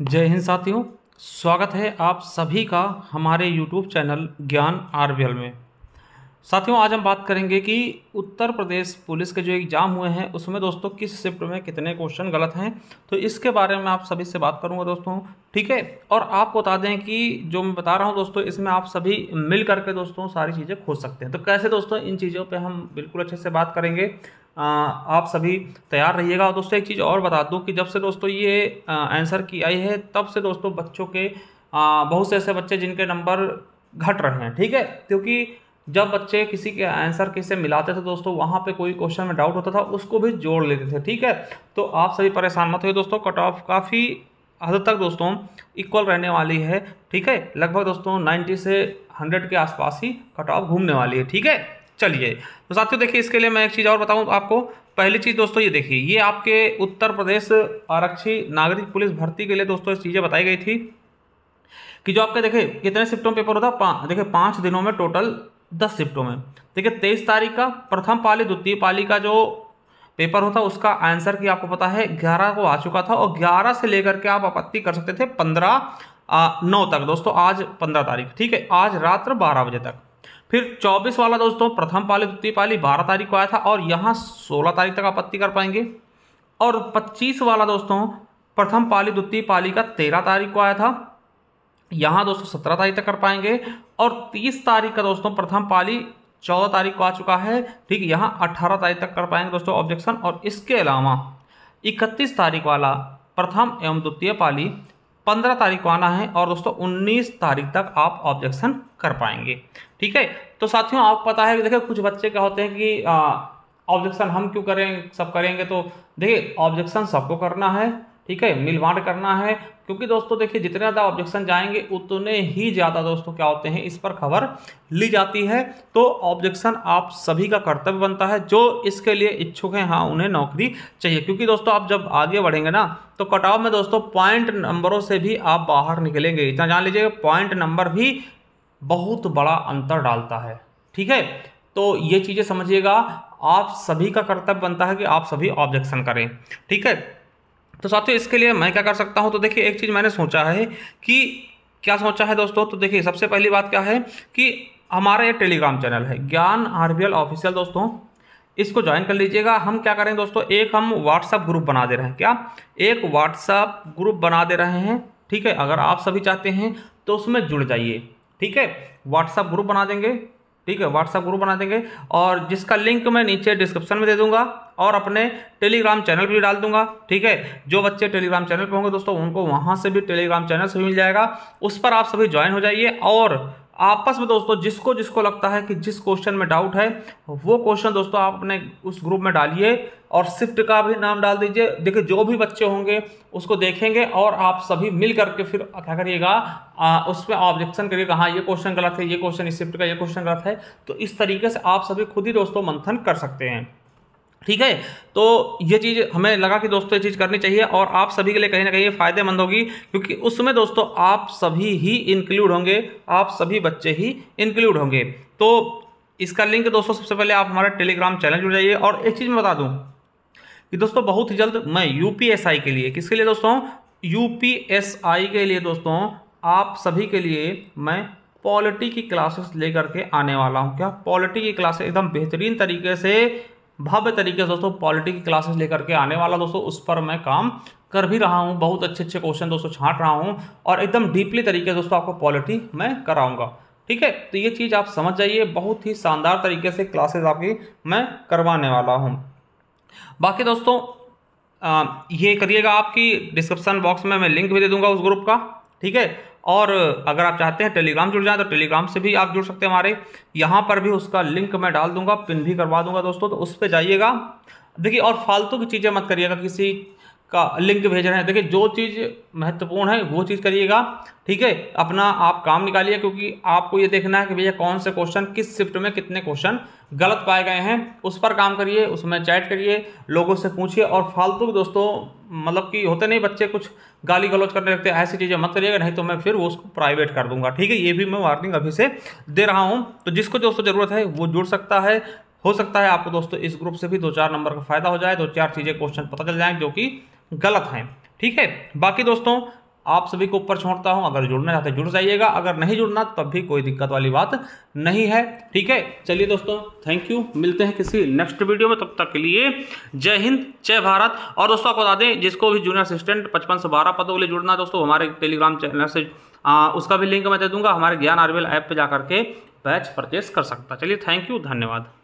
जय हिंद साथियों स्वागत है आप सभी का हमारे यूट्यूब चैनल ज्ञान आरबीएल में साथियों आज हम बात करेंगे कि उत्तर प्रदेश पुलिस के जो एग्ज़ाम हुए हैं उसमें दोस्तों किस शिफ्ट में कितने क्वेश्चन गलत हैं तो इसके बारे में आप सभी से बात करूंगा दोस्तों ठीक है और आपको बता दें कि जो मैं बता रहा हूं दोस्तों इसमें आप सभी मिल करके दोस्तों सारी चीज़ें खोज सकते हैं तो कैसे दोस्तों इन चीज़ों पर हम बिल्कुल अच्छे से बात करेंगे आप सभी तैयार रहिएगा दोस्तों एक चीज़ और बता दूँ कि जब से दोस्तों ये आंसर की आई है तब से दोस्तों बच्चों के बहुत से ऐसे बच्चे जिनके नंबर घट रहे हैं ठीक है क्योंकि जब बच्चे किसी के आंसर किसे मिलाते थे दोस्तों वहाँ पे कोई क्वेश्चन में डाउट होता था उसको भी जोड़ लेते थे ठीक है तो आप सभी परेशान मत हो दोस्तों कट ऑफ काफ़ी हद तक दोस्तों इक्वल रहने वाली है ठीक है लगभग दोस्तों 90 से 100 के आसपास ही कट ऑफ घूमने वाली है ठीक है चलिए तो साथियों देखिए इसके लिए मैं एक चीज़ और बताऊँ आपको पहली चीज़ दोस्तों ये देखिए ये आपके उत्तर प्रदेश आरक्षी नागरिक पुलिस भर्ती के लिए दोस्तों चीज़ें बताई गई थी कि जो आपके देखिए कितने शिफ्टों में पेपर होता है पाँच देखिए पाँच दिनों में टोटल दस शिफ्टों में देखिए तेईस तारीख का प्रथम पाली द्वितीय पाली का जो पेपर होता उसका आंसर की आपको पता है ग्यारह को आ चुका था और ग्यारह से लेकर के आप आपत्ति कर सकते थे पंद्रह नौ तक दोस्तों आज पंद्रह तारीख ठीक है आज रात्र बारह बजे तक फिर 24 वाला दोस्तों प्रथम पाली द्वितीय पाली 12 तारीख को आया था और यहाँ 16 तारीख तक आपत्ति कर पाएंगे और 25 वाला दोस्तों प्रथम पाली द्वितीय पाली का 13 तारीख को आया था यहाँ दोस्तों सत्रह तारीख तक कर पाएंगे और तीस तारीख का दोस्तों प्रथम पाली चौदह तारीख को आ चुका है ठीक यहाँ अट्ठारह तारीख तक कर पाएंगे दोस्तों ऑब्जेक्शन और इसके अलावा इकतीस तारीख वाला प्रथम एवं द्वितीय पाली पंद्रह तारीख को आना है और दोस्तों उन्नीस तारीख तक आप ऑब्जेक्शन कर पाएंगे ठीक है तो साथियों आपको पता है देखिए कुछ बच्चे क्या होते हैं कि ऑब्जेक्शन हम क्यों करें सब करेंगे तो देखिए ऑब्जेक्शन सबको करना है ठीक है मिलवाड़ करना है क्योंकि दोस्तों देखिए जितने ज़्यादा ऑब्जेक्शन जाएंगे उतने ही ज़्यादा दोस्तों क्या होते हैं इस पर खबर ली जाती है तो ऑब्जेक्शन आप सभी का कर्तव्य बनता है जो इसके लिए इच्छुक हैं हाँ उन्हें नौकरी चाहिए क्योंकि दोस्तों आप जब आगे बढ़ेंगे ना तो कटाव में दोस्तों पॉइंट नंबरों से भी आप बाहर निकलेंगे इतना जान लीजिए पॉइंट नंबर भी बहुत बड़ा अंतर डालता है ठीक है तो ये चीज़ें समझिएगा आप सभी का कर्तव्य बनता है कि आप सभी ऑब्जेक्शन करें ठीक है तो साथियों इसके लिए मैं क्या कर सकता हूँ तो देखिए एक चीज़ मैंने सोचा है कि क्या सोचा है दोस्तों तो देखिए सबसे पहली बात क्या है कि हमारा ये टेलीग्राम चैनल है ज्ञान आर ऑफिशियल दोस्तों इसको ज्वाइन कर लीजिएगा हम क्या करें दोस्तों एक हम व्हाट्सअप ग्रुप बना दे रहे हैं क्या एक व्हाट्सअप ग्रुप बना दे रहे हैं ठीक है अगर आप सभी चाहते हैं तो उसमें जुड़ जाइए ठीक है व्हाट्सअप ग्रुप बना देंगे ठीक है व्हाट्सअप ग्रुप बना देंगे और जिसका लिंक मैं नीचे डिस्क्रिप्शन में दे दूंगा और अपने टेलीग्राम चैनल पर भी डाल दूंगा ठीक है जो बच्चे टेलीग्राम चैनल पर होंगे दोस्तों उनको वहाँ से भी टेलीग्राम चैनल से मिल जाएगा उस पर आप सभी ज्वाइन हो जाइए और आपस में दोस्तों जिसको जिसको लगता है कि जिस क्वेश्चन में डाउट है वो क्वेश्चन दोस्तों आप अपने उस ग्रुप में डालिए और शिफ्ट का भी नाम डाल दीजिए देखिए जो भी बच्चे होंगे उसको देखेंगे और आप सभी मिल करके फिर क्या करिएगा उसमें ऑब्जेक्शन करिएगा हाँ ये क्वेश्चन गलत है ये क्वेश्चन इस शिफ्ट का ये क्वेश्चन गलत है तो इस तरीके से आप सभी खुद ही दोस्तों मंथन कर सकते हैं ठीक है तो ये चीज़ हमें लगा कि दोस्तों ये चीज़ करनी चाहिए और आप सभी के लिए कहीं ना कहीं फ़ायदेमंद होगी क्योंकि उसमें दोस्तों आप सभी ही इंक्लूड होंगे आप सभी बच्चे ही इंक्लूड होंगे तो इसका लिंक दोस्तों सबसे पहले आप हमारा टेलीग्राम चैनल जुड़ जाइए और एक चीज़ मैं बता दूँ कि दोस्तों बहुत ही जल्द मैं यू के लिए किसके लिए दोस्तों यू के लिए दोस्तों आप सभी के लिए मैं पॉलिटी की क्लासेस लेकर के आने वाला हूँ क्या पॉलिटी की क्लासेस एकदम बेहतरीन तरीके से भव्य तरीके से दोस्तों पॉलिटी की क्लासेस लेकर के आने वाला दोस्तों उस पर मैं काम कर भी रहा हूँ बहुत अच्छे अच्छे क्वेश्चन दोस्तों छाँट रहा हूँ और एकदम डीपली तरीके से दोस्तों आपको पॉलिटी मैं कराऊँगा ठीक है तो ये चीज़ आप समझ जाइए बहुत ही शानदार तरीके से क्लासेज आपकी मैं करवाने वाला हूँ बाकी दोस्तों आ, ये करिएगा आपकी डिस्क्रिप्शन बॉक्स में मैं लिंक भी दे दूंगा उस ग्रुप का ठीक है और अगर आप चाहते हैं टेलीग्राम जुड़ जाए तो टेलीग्राम से भी आप जुड़ सकते हैं हमारे यहाँ पर भी उसका लिंक मैं डाल दूंगा पिन भी करवा दूंगा दोस्तों तो उस पर जाइएगा देखिए और फालतू की चीज़ें मत करिएगा किसी का लिंक भेज रहे हैं देखिए जो चीज़ महत्वपूर्ण है वो चीज़ करिएगा ठीक है अपना आप काम निकालिए क्योंकि आपको ये देखना है कि भैया कौन से क्वेश्चन किस शिफ्ट में कितने क्वेश्चन गलत पाए गए हैं उस पर काम करिए उसमें चैट करिए लोगों से पूछिए और फालतू दोस्तों मतलब कि होते नहीं बच्चे कुछ गाली गलौज करने लगते हैं ऐसी चीज़ें मत करिएगा नहीं तो मैं फिर वो उसको प्राइवेट कर दूंगा ठीक है ये भी मैं वार्निंग अभी से दे रहा हूँ तो जिसको दोस्तों ज़रूरत है वो जुड़ सकता है हो सकता है आपको दोस्तों इस ग्रुप से भी दो चार नंबर का फायदा हो जाए दो चार चीज़ें क्वेश्चन पता चल जाएँ जो कि गलत हैं ठीक है बाकी दोस्तों आप सभी को ऊपर छोड़ता हूं अगर जुड़ना चाहते जुड़ जाइएगा अगर नहीं जुड़ना तब भी कोई दिक्कत वाली बात नहीं है ठीक है चलिए दोस्तों थैंक यू मिलते हैं किसी नेक्स्ट वीडियो में तब तक के लिए जय हिंद जय भारत और दोस्तों आपको बता दें जिसको भी जूनियर असिस्टेंट पचपन से बारह पदों के लिए जुड़ना है दोस्तों हमारे टेलीग्राम चैनल से आ, उसका भी लिंक मैं दे दूंगा हमारे ज्ञान आरवेल ऐप पर जा करके बैच परचेस कर सकता चलिए थैंक यू धन्यवाद